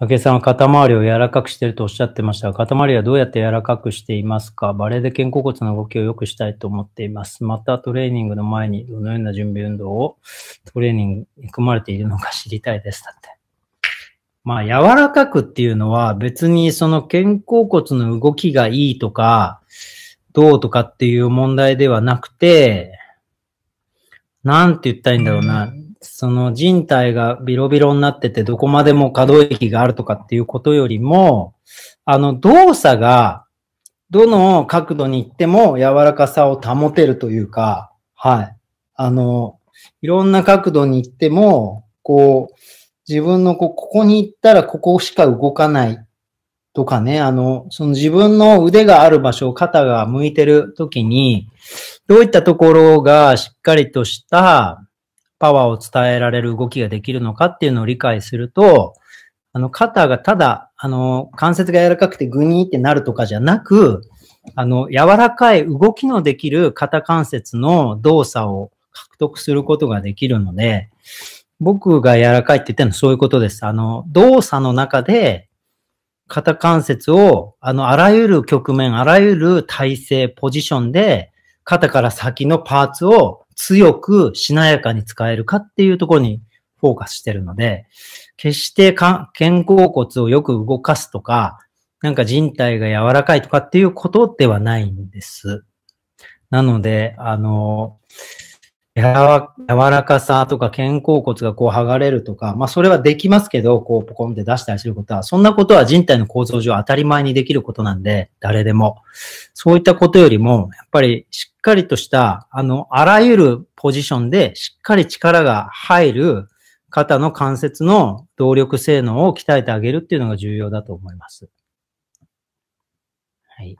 武井さんは肩周りを柔らかくしているとおっしゃってましたが、肩周りはどうやって柔らかくしていますかバレエで肩甲骨の動きを良くしたいと思っています。またトレーニングの前にどのような準備運動をトレーニングに組まれているのか知りたいです。だって。まあ、柔らかくっていうのは別にその肩甲骨の動きがいいとか、どうとかっていう問題ではなくて、なんて言ったらいいんだろうな。その人体がビロビロになってて、どこまでも可動域があるとかっていうことよりも、あの動作が、どの角度に行っても柔らかさを保てるというか、はい。あの、いろんな角度に行っても、こう、自分のこここに行ったらここしか動かないとかね、あの、その自分の腕がある場所、肩が向いてる時に、どういったところがしっかりとした、パワーを伝えられる動きができるのかっていうのを理解すると、あの、肩がただ、あの、関節が柔らかくてグニーってなるとかじゃなく、あの、柔らかい動きのできる肩関節の動作を獲得することができるので、僕が柔らかいって言ったのはそういうことです。あの、動作の中で、肩関節を、あの、あらゆる局面、あらゆる体勢、ポジションで、肩から先のパーツを強くしなやかに使えるかっていうところにフォーカスしてるので、決して肩甲骨をよく動かすとか、なんか人体が柔らかいとかっていうことではないんです。なので、あの、柔らかさとか肩甲骨がこう剥がれるとか、まあそれはできますけど、こうポコンって出したりすることは、そんなことは人体の構造上当たり前にできることなんで、誰でも。そういったことよりも、やっぱりしっかりとした、あの、あらゆるポジションでしっかり力が入る肩の関節の動力性能を鍛えてあげるっていうのが重要だと思います。はい。